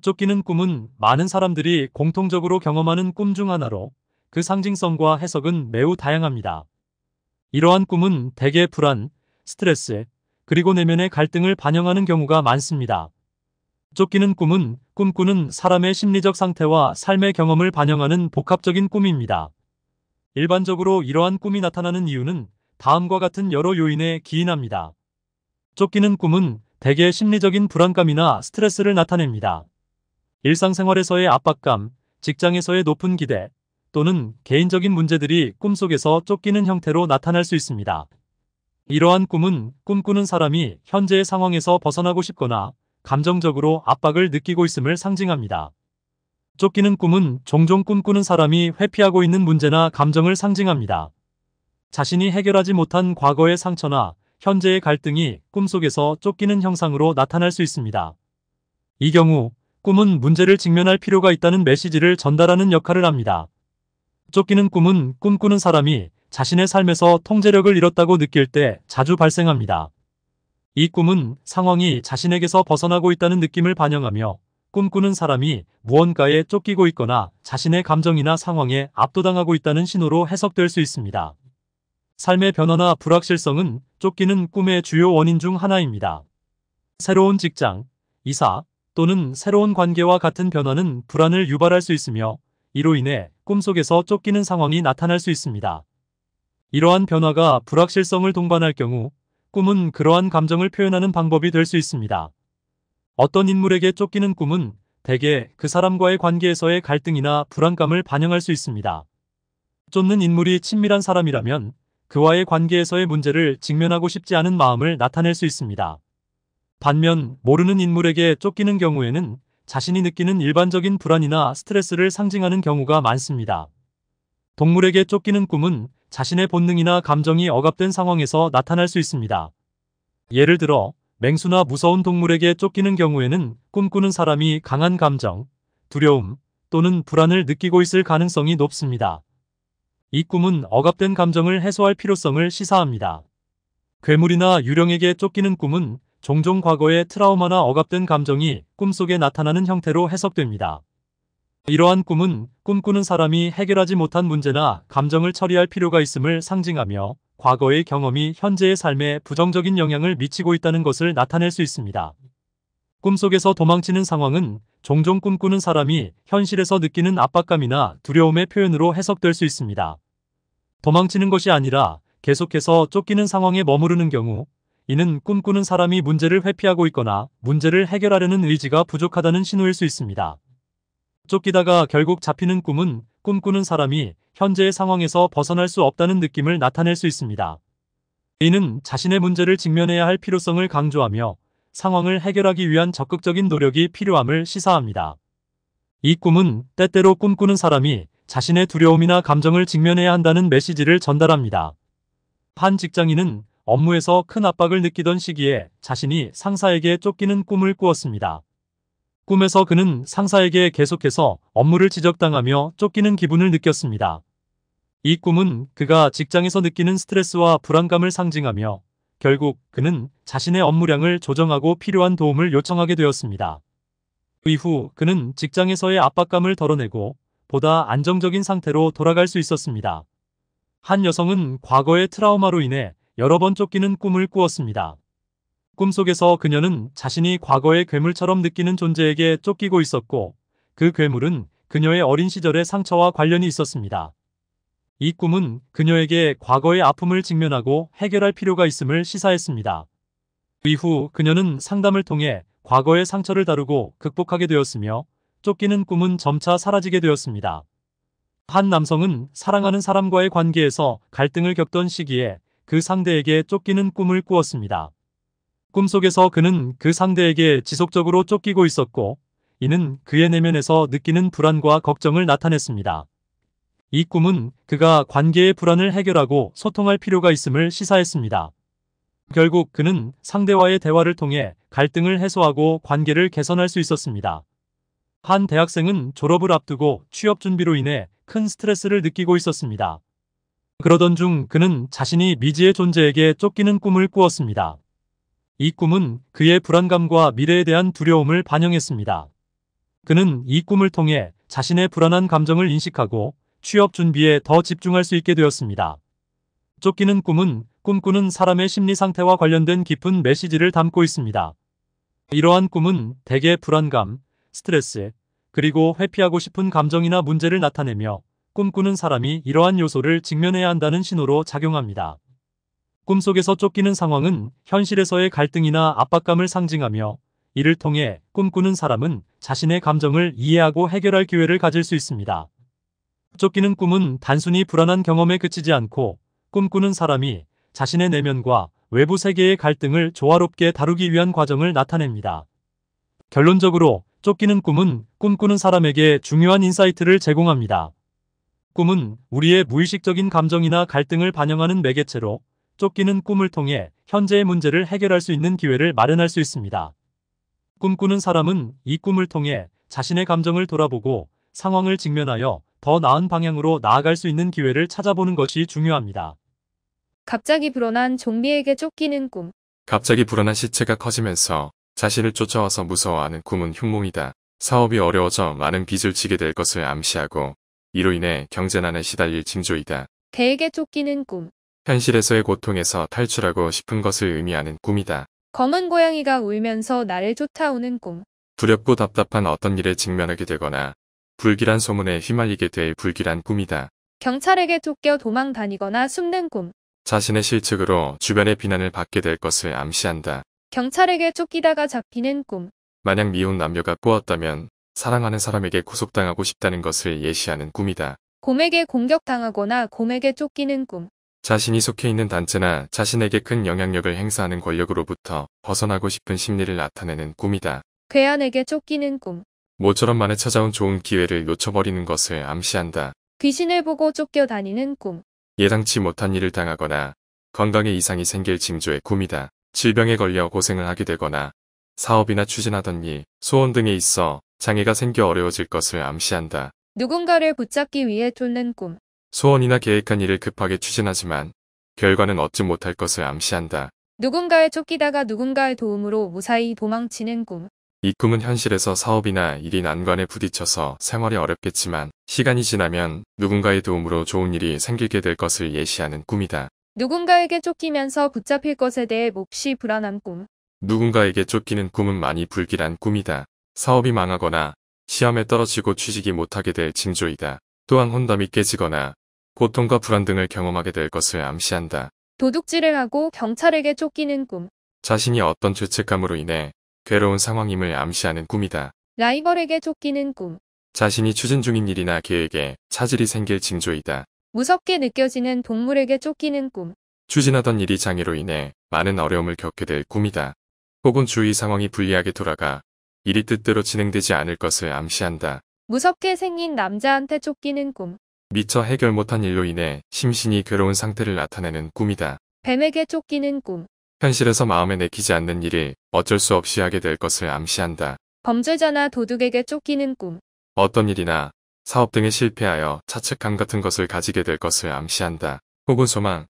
쫓기는 꿈은 많은 사람들이 공통적으로 경험하는 꿈 중 하나로 그 상징성과 해석은 매우 다양합니다. 이러한 꿈은 대개 불안, 스트레스, 그리고 내면의 갈등을 반영하는 경우가 많습니다. 쫓기는 꿈은 꿈꾸는 사람의 심리적 상태와 삶의 경험을 반영하는 복합적인 꿈입니다. 일반적으로 이러한 꿈이 나타나는 이유는 다음과 같은 여러 요인에 기인합니다. 쫓기는 꿈은 대개 심리적인 불안감이나 스트레스를 나타냅니다. 일상생활에서의 압박감, 직장에서의 높은 기대, 또는 개인적인 문제들이 꿈속에서 쫓기는 형태로 나타날 수 있습니다. 이러한 꿈은 꿈꾸는 사람이 현재의 상황에서 벗어나고 싶거나 감정적으로 압박을 느끼고 있음을 상징합니다. 쫓기는 꿈은 종종 꿈꾸는 사람이 회피하고 있는 문제나 감정을 상징합니다. 자신이 해결하지 못한 과거의 상처나 현재의 갈등이 꿈속에서 쫓기는 형상으로 나타날 수 있습니다. 이 경우 꿈은 문제를 직면할 필요가 있다는 메시지를 전달하는 역할을 합니다. 쫓기는 꿈은 꿈꾸는 사람이 자신의 삶에서 통제력을 잃었다고 느낄 때 자주 발생합니다. 이 꿈은 상황이 자신에게서 벗어나고 있다는 느낌을 반영하며 꿈꾸는 사람이 무언가에 쫓기고 있거나 자신의 감정이나 상황에 압도당하고 있다는 신호로 해석될 수 있습니다. 삶의 변화나 불확실성은 쫓기는 꿈의 주요 원인 중 하나입니다. 새로운 직장, 이사, 또는 새로운 관계와 같은 변화는 불안을 유발할 수 있으며 이로 인해 꿈속에서 쫓기는 상황이 나타날 수 있습니다. 이러한 변화가 불확실성을 동반할 경우 꿈은 그러한 감정을 표현하는 방법이 될 수 있습니다. 어떤 인물에게 쫓기는 꿈은 대개 그 사람과의 관계에서의 갈등이나 불안감을 반영할 수 있습니다. 쫓는 인물이 친밀한 사람이라면 그와의 관계에서의 문제를 직면하고 싶지 않은 마음을 나타낼 수 있습니다. 반면 모르는 인물에게 쫓기는 경우에는 자신이 느끼는 일반적인 불안이나 스트레스를 상징하는 경우가 많습니다. 동물에게 쫓기는 꿈은 자신의 본능이나 감정이 억압된 상황에서 나타날 수 있습니다. 예를 들어 맹수나 무서운 동물에게 쫓기는 경우에는 꿈꾸는 사람이 강한 감정, 두려움 또는 불안을 느끼고 있을 가능성이 높습니다. 이 꿈은 억압된 감정을 해소할 필요성을 시사합니다. 괴물이나 유령에게 쫓기는 꿈은 종종 과거의 트라우마나 억압된 감정이 꿈속에 나타나는 형태로 해석됩니다. 이러한 꿈은 꿈꾸는 사람이 해결하지 못한 문제나 감정을 처리할 필요가 있음을 상징하며 과거의 경험이 현재의 삶에 부정적인 영향을 미치고 있다는 것을 나타낼 수 있습니다. 꿈속에서 도망치는 상황은 종종 꿈꾸는 사람이 현실에서 느끼는 압박감이나 두려움의 표현으로 해석될 수 있습니다. 도망치는 것이 아니라 계속해서 쫓기는 상황에 머무르는 경우 이는 꿈꾸는 사람이 문제를 회피하고 있거나 문제를 해결하려는 의지가 부족하다는 신호일 수 있습니다. 쫓기다가 결국 잡히는 꿈은 꿈꾸는 사람이 현재의 상황에서 벗어날 수 없다는 느낌을 나타낼 수 있습니다. 이는 자신의 문제를 직면해야 할 필요성을 강조하며 상황을 해결하기 위한 적극적인 노력이 필요함을 시사합니다. 이 꿈은 때때로 꿈꾸는 사람이 자신의 두려움이나 감정을 직면해야 한다는 메시지를 전달합니다. 한 직장인은 업무에서 큰 압박을 느끼던 시기에 자신이 상사에게 쫓기는 꿈을 꾸었습니다. 꿈에서 그는 상사에게 계속해서 업무를 지적당하며 쫓기는 기분을 느꼈습니다. 이 꿈은 그가 직장에서 느끼는 스트레스와 불안감을 상징하며 결국 그는 자신의 업무량을 조정하고 필요한 도움을 요청하게 되었습니다. 그 이후 그는 직장에서의 압박감을 덜어내고 보다 안정적인 상태로 돌아갈 수 있었습니다. 한 여성은 과거의 트라우마로 인해 여러 번 쫓기는 꿈을 꾸었습니다. 꿈속에서 그녀는 자신이 과거의 괴물처럼 느끼는 존재에게 쫓기고 있었고 그 괴물은 그녀의 어린 시절의 상처와 관련이 있었습니다. 이 꿈은 그녀에게 과거의 아픔을 직면하고 해결할 필요가 있음을 시사했습니다. 이후 그녀는 상담을 통해 과거의 상처를 다루고 극복하게 되었으며 쫓기는 꿈은 점차 사라지게 되었습니다. 한 남성은 사랑하는 사람과의 관계에서 갈등을 겪던 시기에 그 상대에게 쫓기는 꿈을 꾸었습니다. 꿈속에서 그는 그 상대에게 지속적으로 쫓기고 있었고 이는 그의 내면에서 느끼는 불안과 걱정을 나타냈습니다. 이 꿈은 그가 관계의 불안을 해결하고 소통할 필요가 있음을 시사했습니다. 결국 그는 상대와의 대화를 통해 갈등을 해소하고 관계를 개선할 수 있었습니다. 한 대학생은 졸업을 앞두고 취업 준비로 인해 큰 스트레스를 느끼고 있었습니다. 그러던 중 그는 자신이 미지의 존재에게 쫓기는 꿈을 꾸었습니다. 이 꿈은 그의 불안감과 미래에 대한 두려움을 반영했습니다. 그는 이 꿈을 통해 자신의 불안한 감정을 인식하고 취업 준비에 더 집중할 수 있게 되었습니다. 쫓기는 꿈은 꿈꾸는 사람의 심리 상태와 관련된 깊은 메시지를 담고 있습니다. 이러한 꿈은 대개 불안감, 스트레스, 그리고 회피하고 싶은 감정이나 문제를 나타내며 꿈꾸는 사람이 이러한 요소를 직면해야 한다는 신호로 작용합니다. 꿈속에서 쫓기는 상황은 현실에서의 갈등이나 압박감을 상징하며 이를 통해 꿈꾸는 사람은 자신의 감정을 이해하고 해결할 기회를 가질 수 있습니다. 쫓기는 꿈은 단순히 불안한 경험에 그치지 않고 꿈꾸는 사람이 자신의 내면과 외부 세계의 갈등을 조화롭게 다루기 위한 과정을 나타냅니다. 결론적으로 쫓기는 꿈은 꿈꾸는 사람에게 중요한 인사이트를 제공합니다. 꿈은 우리의 무의식적인 감정이나 갈등을 반영하는 매개체로 쫓기는 꿈을 통해 현재의 문제를 해결할 수 있는 기회를 마련할 수 있습니다. 꿈꾸는 사람은 이 꿈을 통해 자신의 감정을 돌아보고 상황을 직면하여 더 나은 방향으로 나아갈 수 있는 기회를 찾아보는 것이 중요합니다. 갑자기 불어난 좀비에게 쫓기는 꿈. 갑자기 불어난 시체가 커지면서 자신을 쫓아와서 무서워하는 꿈은 흉몽이다. 사업이 어려워져 많은 빚을 지게 될 것을 암시하고 이로 인해 경제난에 시달릴 징조이다. 대에게 쫓기는 꿈. 현실에서의 고통에서 탈출하고 싶은 것을 의미하는 꿈이다. 검은 고양이가 울면서 나를 쫓아오는 꿈. 두렵고 답답한 어떤 일에 직면하게 되거나 불길한 소문에 휘말리게 될 불길한 꿈이다. 경찰에게 쫓겨 도망 다니거나 숨는 꿈. 자신의 실책으로 주변의 비난을 받게 될 것을 암시한다. 경찰에게 쫓기다가 잡히는 꿈. 만약 미혼 남녀가 꼬았다면 사랑하는 사람에게 구속당하고 싶다는 것을 예시하는 꿈이다. 곰에게 공격당하거나 곰에게 쫓기는 꿈. 자신이 속해 있는 단체나 자신에게 큰 영향력을 행사하는 권력으로부터 벗어나고 싶은 심리를 나타내는 꿈이다. 괴한에게 쫓기는 꿈. 모처럼 만에 찾아온 좋은 기회를 놓쳐버리는 것을 암시한다. 귀신을 보고 쫓겨다니는 꿈. 예상치 못한 일을 당하거나 건강에 이상이 생길 징조의 꿈이다. 질병에 걸려 고생을 하게 되거나 사업이나 추진하던 일, 소원 등에 있어 장애가 생겨 어려워질 것을 암시한다. 누군가를 붙잡기 위해 쫓는 꿈. 소원이나 계획한 일을 급하게 추진하지만 결과는 얻지 못할 것을 암시한다. 누군가의 쫓기다가 누군가의 도움으로 무사히 도망치는 꿈. 이 꿈은 현실에서 사업이나 일이 난관에 부딪혀서 생활이 어렵겠지만 시간이 지나면 누군가의 도움으로 좋은 일이 생기게 될 것을 예시하는 꿈이다. 누군가에게 쫓기면서 붙잡힐 것에 대해 몹시 불안한 꿈. 누군가에게 쫓기는 꿈은 많이 불길한 꿈이다. 사업이 망하거나 시험에 떨어지고 취직이 못하게 될 징조이다. 또한 혼담이 깨지거나 고통과 불안 등을 경험하게 될 것을 암시한다. 도둑질을 하고 경찰에게 쫓기는 꿈. 자신이 어떤 죄책감으로 인해 괴로운 상황임을 암시하는 꿈이다. 라이벌에게 쫓기는 꿈. 자신이 추진 중인 일이나 계획에 차질이 생길 징조이다. 무섭게 느껴지는 동물에게 쫓기는 꿈. 추진하던 일이 장애로 인해 많은 어려움을 겪게 될 꿈이다. 혹은 주위 상황이 불리하게 돌아가 일이 뜻대로 진행되지 않을 것을 암시한다. 무섭게 생긴 남자한테 쫓기는 꿈. 미처 해결 못한 일로 인해 심신이 괴로운 상태를 나타내는 꿈이다. 뱀에게 쫓기는 꿈. 현실에서 마음에 내키지 않는 일을 어쩔 수 없이 하게 될 것을 암시한다. 범죄자나 도둑에게 쫓기는 꿈. 어떤 일이나 사업 등에 실패하여 차책감 같은 것을 가지게 될 것을 암시한다. 혹은 소망,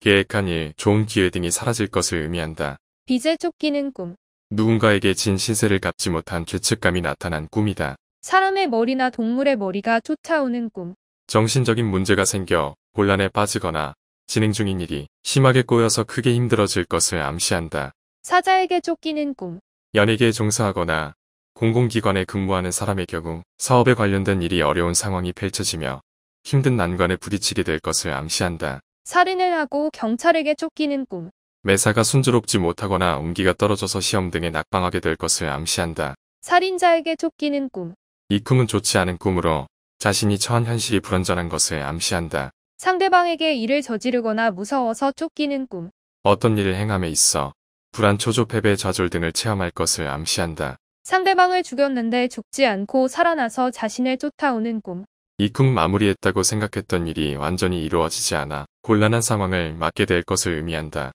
계획한 일, 좋은 기회 등이 사라질 것을 의미한다. 빚에 쫓기는 꿈. 누군가에게 진 신세를 갚지 못한 죄책감이 나타난 꿈이다. 사람의 머리나 동물의 머리가 쫓아오는 꿈. 정신적인 문제가 생겨 곤란에 빠지거나 진행 중인 일이 심하게 꼬여서 크게 힘들어질 것을 암시한다. 사자에게 쫓기는 꿈. 연예계에 종사하거나 공공기관에 근무하는 사람의 경우 사업에 관련된 일이 어려운 상황이 펼쳐지며 힘든 난관에 부딪히게 될 것을 암시한다. 살인을 하고 경찰에게 쫓기는 꿈. 매사가 순조롭지 못하거나 운기가 떨어져서 시험 등에 낙방하게 될 것을 암시한다. 살인자에게 쫓기는 꿈. 이 꿈은 좋지 않은 꿈으로 자신이 처한 현실이 불안전한 것을 암시한다. 상대방에게 일을 저지르거나 무서워서 쫓기는 꿈. 어떤 일을 행함에 있어 불안, 초조, 패배, 좌절 등을 체험할 것을 암시한다. 상대방을 죽였는데 죽지 않고 살아나서 자신을 쫓아오는 꿈. 이 꿈 마무리했다고 생각했던 일이 완전히 이루어지지 않아 곤란한 상황을 맞게 될 것을 의미한다.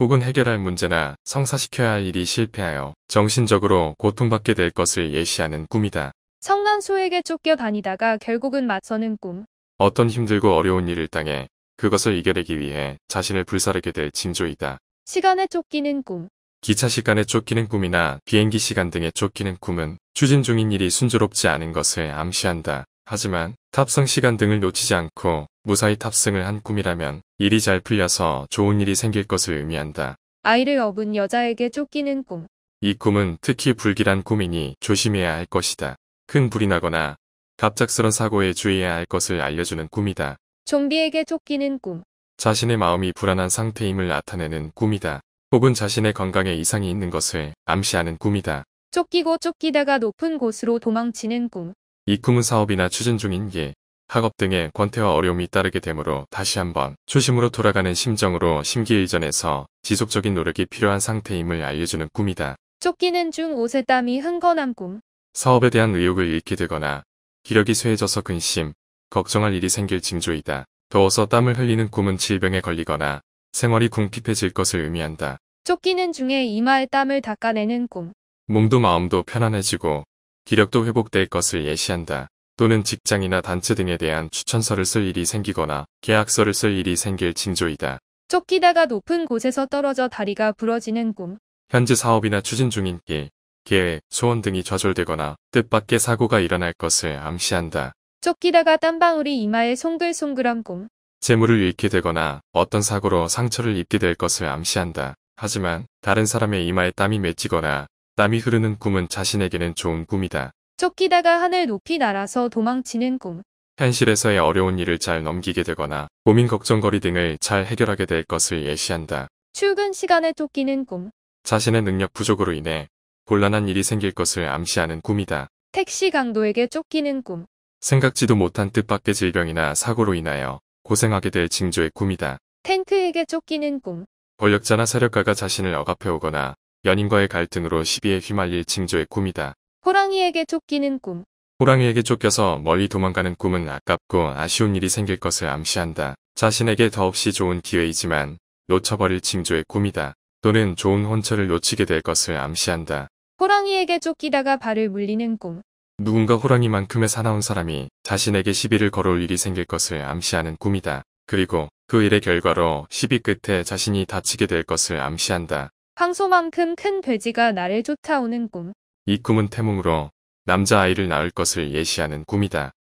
혹은 해결할 문제나 성사시켜야 할 일이 실패하여 정신적으로 고통받게 될 것을 예시하는 꿈이다. 성난수에게 쫓겨다니다가 결국은 맞서는 꿈. 어떤 힘들고 어려운 일을 당해 그것을 이겨내기 위해 자신을 불사르게 될 징조이다. 시간에 쫓기는 꿈. 기차 시간에 쫓기는 꿈이나 비행기 시간 등에 쫓기는 꿈은 추진 중인 일이 순조롭지 않은 것을 암시한다. 하지만 탑승 시간 등을 놓치지 않고 무사히 탑승을 한 꿈이라면 일이 잘 풀려서 좋은 일이 생길 것을 의미한다. 아이를 업은 여자에게 쫓기는 꿈. 이 꿈은 특히 불길한 꿈이니 조심해야 할 것이다. 큰 불이 나거나 갑작스런 사고에 주의해야 할 것을 알려주는 꿈이다. 좀비에게 쫓기는 꿈. 자신의 마음이 불안한 상태임을 나타내는 꿈이다. 혹은 자신의 건강에 이상이 있는 것을 암시하는 꿈이다. 쫓기고 쫓기다가 높은 곳으로 도망치는 꿈. 입구문 사업이나 추진 중인 일, 학업 등의 권태와 어려움이 따르게 되므로 다시 한번 초심으로 돌아가는 심정으로 심기일전에서 지속적인 노력이 필요한 상태임을 알려주는 꿈이다. 쫓기는 중 옷에 땀이 흥건한 꿈. 사업에 대한 의욕을 잃게 되거나 기력이 쇠해져서 근심, 걱정할 일이 생길 징조이다. 더워서 땀을 흘리는 꿈은 질병에 걸리거나 생활이 궁핍해질 것을 의미한다. 쫓기는 중에 이마에 땀을 닦아내는 꿈. 몸도 마음도 편안해지고 기력도 회복될 것을 예시한다. 또는 직장이나 단체 등에 대한 추천서를 쓸 일이 생기거나 계약서를 쓸 일이 생길 징조이다. 쫓기다가 높은 곳에서 떨어져 다리가 부러지는 꿈. 현재 사업이나 추진 중인 길, 계획, 소원 등이 좌절되거나 뜻밖의 사고가 일어날 것을 암시한다. 쫓기다가 땀방울이 이마에 송글송글한 꿈. 재물을 잃게 되거나 어떤 사고로 상처를 입게 될 것을 암시한다. 하지만 다른 사람의 이마에 땀이 맺히거나 땀이 흐르는 꿈은 자신에게는 좋은 꿈이다. 쫓기다가 하늘 높이 날아서 도망치는 꿈. 현실에서의 어려운 일을 잘 넘기게 되거나 고민 걱정거리 등을 잘 해결하게 될 것을 예시한다. 출근 시간에 쫓기는 꿈. 자신의 능력 부족으로 인해 곤란한 일이 생길 것을 암시하는 꿈이다. 택시 강도에게 쫓기는 꿈. 생각지도 못한 뜻밖의 질병이나 사고로 인하여 고생하게 될 징조의 꿈이다. 탱크에게 쫓기는 꿈. 권력자나 세력가가 자신을 억압해오거나 연인과의 갈등으로 시비에 휘말릴 징조의 꿈이다. 호랑이에게 쫓기는 꿈. 호랑이에게 쫓겨서 멀리 도망가는 꿈은 아깝고 아쉬운 일이 생길 것을 암시한다. 자신에게 더없이 좋은 기회이지만 놓쳐버릴 징조의 꿈이다. 또는 좋은 혼처를 놓치게 될 것을 암시한다. 호랑이에게 쫓기다가 발을 물리는 꿈. 누군가 호랑이만큼의 사나운 사람이 자신에게 시비를 걸어올 일이 생길 것을 암시하는 꿈이다. 그리고 그 일의 결과로 시비 끝에 자신이 다치게 될 것을 암시한다. 황소만큼 큰 돼지가 나를 쫓아오는 꿈. 이 꿈은 태몽으로 남자아이를 낳을 것을 예시하는 꿈이다.